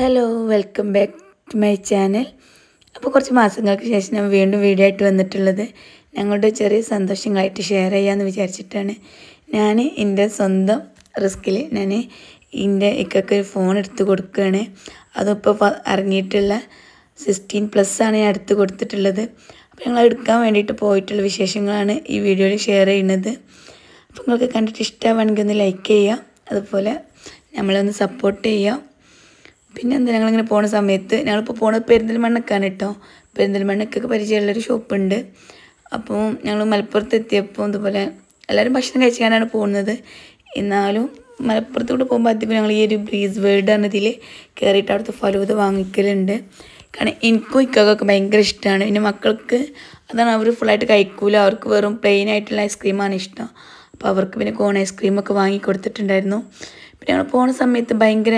hello welcome back to my channel അപ്പോൾ കുറച്ച് മാസങ്ങൾക്ക് ശേഷം ഞാൻ വീണ്ടും വീഡിയോ ആയിട്ട് വന്നിട്ടുള്ളത് ഞങ്ങളുടെ ചെറിയ സന്തോഷങ്ങളായിട്ട് ഷെയർ ചെയ്യാമെന്ന് വിചാരിച്ചിട്ടാണ് ഞാൻ എൻ്റെ സ്വന്തം റിസ്കിൽ ഞാൻ എൻ്റെ ഇക്കൊക്കെ ഫോൺ എടുത്ത് കൊടുക്കുകയാണ് അതിപ്പോൾ ഇറങ്ങിയിട്ടുള്ള സിക്സ്റ്റീൻ പ്ലസ് ആണ് ഞാൻ എടുത്ത് കൊടുത്തിട്ടുള്ളത് അപ്പോൾ ഞങ്ങൾ എടുക്കാൻ വേണ്ടിയിട്ട് പോയിട്ടുള്ള വിശേഷങ്ങളാണ് ഈ വീഡിയോയിൽ ഷെയർ ചെയ്യുന്നത് അപ്പോൾ നിങ്ങൾക്ക് കണ്ടിട്ട് ഇഷ്ടമാണെങ്കിൽ ഒന്ന് ലൈക്ക് ചെയ്യുക അതുപോലെ നമ്മളെ ഒന്ന് സപ്പോർട്ട് ചെയ്യുക പിന്നെ എന്താ ഞങ്ങളിങ്ങനെ പോണ സമയത്ത് ഞങ്ങളിപ്പോൾ പോണത് പെരിന്തൽമണ്ണക്കാണ് കേട്ടോ പെരിന്തൽമണ്ണക്കൊക്കെ പരിചയമുള്ളൊരു ഷോപ്പുണ്ട് അപ്പോൾ ഞങ്ങൾ മലപ്പുറത്ത് എത്തിയപ്പോൾ ഇതുപോലെ എല്ലാവരും ഭക്ഷണം കഴിച്ചാനാണ് പോകുന്നത് എന്നാലും മലപ്പുറത്തോട്ട് പോകുമ്പോൾ അധികം ഞങ്ങൾ ഈ ഒരു ബ്രീസ് വേൾഡ് എന്നതിൽ കയറിയിട്ട് അവിടുത്തെ ഫലൂത വാങ്ങിക്കലുണ്ട് കാരണം എനിക്കും ഇക്കൊക്കെ ഭയങ്കര ഇഷ്ടമാണ് പിന്നെ മക്കൾക്ക് അതാണ് അവർ ഫുള്ളായിട്ട് കഴിക്കൂല അവർക്ക് വെറും പ്ലെയിൻ ആയിട്ടുള്ള ഐസ്ക്രീമാണ് ഇഷ്ടം അപ്പോൾ അവർക്ക് പിന്നെ കോൺ ഐസ്ക്രീമൊക്കെ വാങ്ങി കൊടുത്തിട്ടുണ്ടായിരുന്നു പിന്നെ ഞങ്ങൾ പോണ സമയത്ത് ഭയങ്കര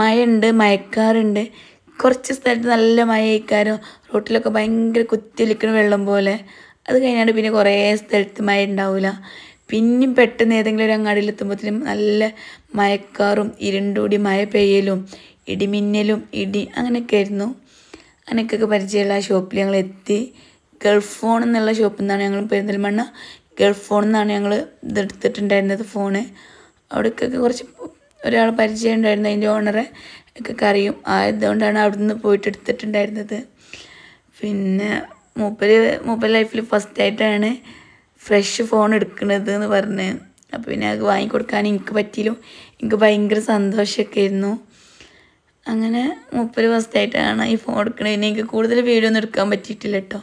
മഴയുണ്ട് മയക്കാറുണ്ട് കുറച്ച് സ്ഥലത്ത് നല്ല മഴയിക്കാരും റോട്ടിലൊക്കെ ഭയങ്കര കുത്തിയൊലിക്കണ വെള്ളം പോലെ അത് കഴിഞ്ഞാണ്ട് പിന്നെ കുറേ സ്ഥലത്ത് മഴ ഉണ്ടാവില്ല പിന്നെയും പെട്ടെന്ന് ഏതെങ്കിലും ഒരു അങ്ങാടിയിൽ എത്തുമ്പോഴത്തേനും നല്ല മയക്കാറും ഇരുണ്ടുകൂടി മഴ പെയ്യലും ഇടിമിന്നലും ഇടി അങ്ങനെയൊക്കെ ആയിരുന്നു അങ്ങനെയൊക്കെ പരിചയമുള്ള ആ ഷോപ്പിൽ ഞങ്ങൾ എത്തി ഗൾഫ് ഫോൺ എന്നുള്ള ഷോപ്പിൽ നിന്നാണ് ഞങ്ങൾ പെരുന്തൽമണ്ണ ഗൾഫ് ഫോൺ എന്നാണ് ഞങ്ങൾ ഇതെടുത്തിട്ടുണ്ടായിരുന്നത് ഫോണ് അവിടേക്കൊക്കെ കുറച്ച് ഒരാൾ പരിചയം ഉണ്ടായിരുന്നു അതിൻ്റെ ഓണറെ ഒക്കെ അറിയും ആയതുകൊണ്ടാണ് അവിടുന്ന് പോയിട്ട് എടുത്തിട്ടുണ്ടായിരുന്നത് പിന്നെ മൊബൈൽ മൂപ്പര് ലൈഫിൽ ഫസ്റ്റ് ആയിട്ടാണ് ഫ്രഷ് ഫോൺ എടുക്കുന്നത് എന്ന് പറഞ്ഞ് അപ്പോൾ പിന്നെ അത് വാങ്ങിക്കൊടുക്കാൻ എനിക്ക് പറ്റിയില്ല എനിക്ക് ഭയങ്കര സന്തോഷമൊക്കെ ആയിരുന്നു അങ്ങനെ മുപ്പത് ദിവസത്തായിട്ടാണ് ഈ ഫോൺ എടുക്കുന്നത് പിന്നെ എനിക്ക് കൂടുതൽ വീഡിയോ ഒന്നും എടുക്കാൻ പറ്റിയിട്ടില്ല കേട്ടോ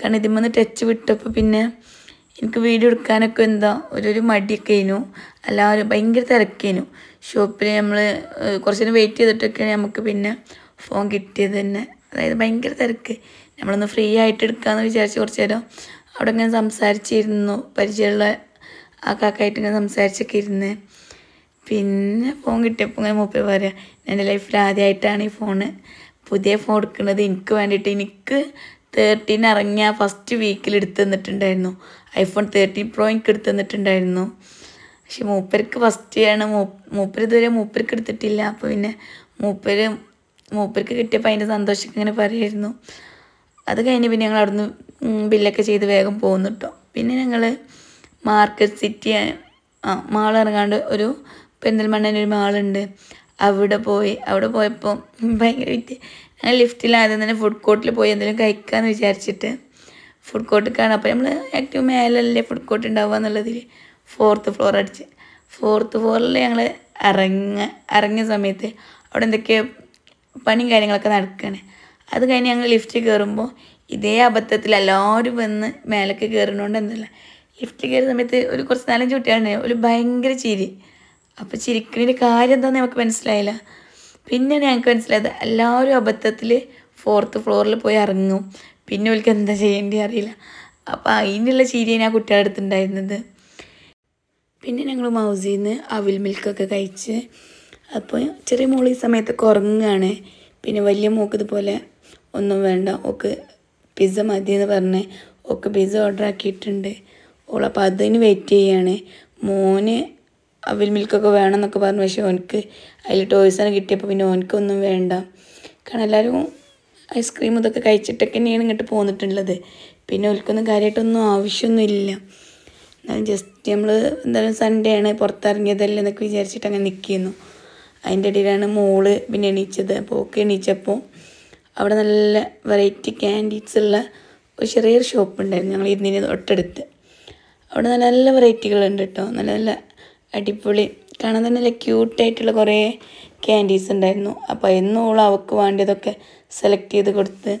കാരണം ഇതിൽ ടച്ച് വിട്ടപ്പോൾ പിന്നെ എനിക്ക് വീഡിയോ എടുക്കാനൊക്കെ എന്താ ഒരു മടിയൊക്കെ ആയിരുന്നു എല്ലാവരും ഭയങ്കര തിരക്കേനു ഷോപ്പിൽ നമ്മൾ കുറച്ച് നേരം വെയിറ്റ് ചെയ്തിട്ടൊക്കെയാണ് നമുക്ക് പിന്നെ ഫോൺ കിട്ടിയത് തന്നെ അതായത് ഭയങ്കര തിരക്ക് നമ്മളൊന്ന് ഫ്രീ ആയിട്ട് എടുക്കാമെന്ന് വിചാരിച്ച് കുറച്ച് നേരം അവിടെ ഇങ്ങനെ സംസാരിച്ചിരുന്നു പരിചയമുള്ള ആ കാക്കായിട്ട് ഇങ്ങനെ സംസാരിച്ചൊക്കെ ഇരുന്ന് പിന്നെ ഫോൺ കിട്ടിയപ്പോൾ ഇങ്ങനെ മൂപ്പേ പറയാം എൻ്റെ ലൈഫിൽ ആദ്യമായിട്ടാണ് ഈ ഫോണ് പുതിയ ഫോൺ എടുക്കുന്നത് എനിക്ക് വേണ്ടിയിട്ട് എനിക്ക് തേർട്ടീൻ ഇറങ്ങിയ ഫസ്റ്റ് വീക്കിൽ എടുത്തു തന്നിട്ടുണ്ടായിരുന്നു ഐഫോൺ തേർട്ടീൻ പ്രോ എനിക്ക് എടുത്തു തന്നിട്ടുണ്ടായിരുന്നു പക്ഷെ മൂപ്പർക്ക് ഫസ്റ്റ് മൂപ്പർ ഇതുവരെ മൂപ്പർക്ക് എടുത്തിട്ടില്ല അപ്പോൾ പിന്നെ മൂപ്പര് മൂപ്പർക്ക് കിട്ടിയപ്പോൾ അതിൻ്റെ സന്തോഷമൊക്കെ ഇങ്ങനെ പറയായിരുന്നു അത് കഴിഞ്ഞ് പിന്നെ ഞങ്ങൾ അവിടുന്ന് ബില്ലൊക്കെ ചെയ്ത് വേഗം പോകുന്നു കേട്ടോ പിന്നെ ഞങ്ങൾ മാർക്കറ്റ് സിറ്റി ആ മാൾ ഇറങ്ങാണ്ട് ഒരു പെരിന്തൽമണ്ണൊരു മാളുണ്ട് അവിടെ പോയി അവിടെ പോയപ്പോൾ ഭയങ്കര വിറ്റ് ഞങ്ങൾ ലിഫ്റ്റിൽ ആദ്യം തന്നെ ഫുഡ് കോർട്ടിൽ പോയി എന്തെങ്കിലും കഴിക്കാമെന്ന് വിചാരിച്ചിട്ട് ഫുഡ് കോർട്ടിൽ കാണാം അപ്പോൾ നമ്മൾ ഏറ്റവും മേലല്ലേ ഫുഡ് കോർട്ട് ഉണ്ടാവുക എന്നുള്ളതിൽ ഫോർത്ത് ഫ്ലോർ അടിച്ച് ഫോർത്ത് ഫ്ലോറിൽ ഞങ്ങൾ ഇറങ്ങ ഇറങ്ങിയ സമയത്ത് അവിടെ എന്തൊക്കെയോ പണി കാര്യങ്ങളൊക്കെ നടക്കുകയാണ് അത് കഴിഞ്ഞ് ഞങ്ങൾ ലിഫ്റ്റ് കയറുമ്പോൾ ഇതേ അബദ്ധത്തിൽ എല്ലാവരും വന്ന് മേലേക്ക് കയറുന്നതുകൊണ്ട് എന്തല്ല ലിഫ്റ്റ് കയറുന്ന സമയത്ത് ഒരു കുറച്ച് നാലഞ്ച് കുട്ടികളുണ്ട് ഒരു ഭയങ്കര ചിരി അപ്പോൾ ചിരിക്കുന്നതിൻ്റെ കാര്യം എന്താണെന്ന് നമുക്ക് മനസ്സിലായില്ല പിന്നെ ഞങ്ങൾക്ക് മനസ്സിലായത് എല്ലാവരും അബദ്ധത്തിൽ ഫോർത്ത് ഫ്ലോറിൽ പോയി ഇറങ്ങും പിന്നെ അവർക്ക് എന്താ ചെയ്യേണ്ടി അറിയില്ല അപ്പോൾ അതിനുള്ള ചിരിയാണ് ആ കുട്ടികളുടെ അടുത്തുണ്ടായിരുന്നത് പിന്നെ ഞങ്ങൾ മൗസിയിൽ നിന്ന് അവിൽ മിൽക്കൊക്കെ കഴിച്ച് അപ്പോൾ ചെറിയ മോൾ ഈ സമയത്തൊക്കെ ഉറങ്ങുകയാണ് പിന്നെ വലിയ മോക്ക് ഇതുപോലെ ഒന്നും വേണ്ട ഓക്ക് പിസ്സ മതി എന്ന് പറഞ്ഞ് ഓക്ക് പിസ്സ ഓർഡർ ആക്കിയിട്ടുണ്ട് ഓൾ അപ്പോൾ അതിന് വെയിറ്റ് ചെയ്യാണ് മോന് അവിൽ മിൽക്കൊക്കെ വേണം എന്നൊക്കെ പറഞ്ഞു പക്ഷേ ഓനക്ക് അതിൽ ടോയ്സാണ് കിട്ടിയപ്പോൾ പിന്നെ ഓനക്കൊന്നും വേണ്ട കാരണം എല്ലാവരും ഐസ്ക്രീം ഇതൊക്കെ കഴിച്ചിട്ടൊക്കെ തന്നെയാണ് ഇങ്ങോട്ട് പോന്നിട്ടുള്ളത് പിന്നെ ഓൽക്കൊന്നും കാര്യമായിട്ടൊന്നും ആവശ്യമൊന്നുമില്ല ജസ്റ്റ് നമ്മൾ എന്തായാലും സൺഡേ ആണ് പുറത്തിറങ്ങിയതല്ലേ എന്നൊക്കെ വിചാരിച്ചിട്ട് അങ്ങനെ നിൽക്കുന്നു അതിൻ്റെ ഇടയിലാണ് മോള് പിന്നെ എണീച്ചത് അപ്പോൾ ഒക്കെ എണീച്ചപ്പോൾ അവിടെ നല്ല വെറൈറ്റി ക്യാൻഡീസ് ഉള്ള ഒരു ചെറിയൊരു ഷോപ്പ് ഉണ്ടായിരുന്നു ഞങ്ങൾ ഇരുന്നിന് തൊട്ടടുത്ത് അവിടെ നല്ല നല്ല വെറൈറ്റികളുണ്ട് കേട്ടോ നല്ല നല്ല അടിപൊളി കാണാൻ തന്നെ നല്ല ക്യൂട്ടായിട്ടുള്ള കുറേ ക്യാൻഡീസ് ഉണ്ടായിരുന്നു അപ്പോൾ എന്നോളം അവൾക്ക് വേണ്ടതൊക്കെ സെലക്ട് ചെയ്ത് കൊടുത്ത്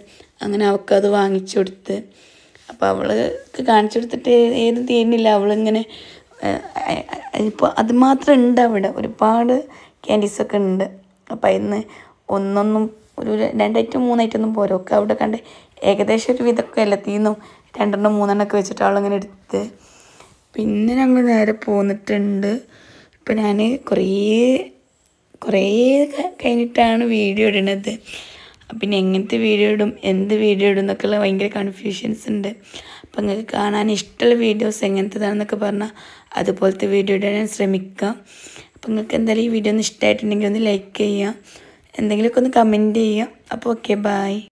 അങ്ങനെ അവൾക്കത് അത് വാങ്ങിച്ചു കൊടുത്ത് അപ്പോൾ അവൾക്ക് കാണിച്ചു കൊടുത്തിട്ട് ഏത് തീരുന്നില്ല അവളിങ്ങനെ ഇപ്പോൾ അത് മാത്രം ഉണ്ട് അവിടെ ഒരുപാട് ക്യാൻഡീസൊക്കെ ഉണ്ട് അപ്പോൾ ഇന്ന് ഒന്നൊന്നും ഒരു രണ്ടായിട്ടും മൂന്നായിട്ടൊന്നും പോരൊക്കെ ഒക്കെ അവിടെ കണ്ട് ഏകദേശം ഒരു വിധമൊക്കെ തീന്നും രണ്ടെണ്ണം മൂന്നെണ്ണമൊക്കെ വെച്ചിട്ട് അവളിങ്ങനെ എടുത്ത് പിന്നെ ഞങ്ങൾ നേരെ പോന്നിട്ടുണ്ട് ഇപ്പം ഞാൻ കുറേ കുറേ കഴിഞ്ഞിട്ടാണ് വീഡിയോ ഇടുന്നത് പിന്നെ എങ്ങനത്തെ വീഡിയോ ഇടും എന്ത് വീഡിയോ ഇടും എന്നൊക്കെയുള്ള ഭയങ്കര കൺഫ്യൂഷൻസ് ഉണ്ട് അപ്പം നിങ്ങൾക്ക് കാണാൻ ഇഷ്ടമുള്ള വീഡിയോസ് എങ്ങനത്തേതാണെന്നൊക്കെ പറഞ്ഞാൽ അതുപോലത്തെ വീഡിയോ ഇടാൻ ഞാൻ ശ്രമിക്കാം അപ്പം നിങ്ങൾക്ക് എന്തായാലും ഈ വീഡിയോ ഒന്ന് ഇഷ്ടമായിട്ടുണ്ടെങ്കിൽ ഒന്ന് ലൈക്ക് ചെയ്യുക എന്തെങ്കിലുമൊക്കെ ഒന്ന് കമൻറ്റ് ചെയ്യുക അപ്പോൾ ഓക്കെ ബായ്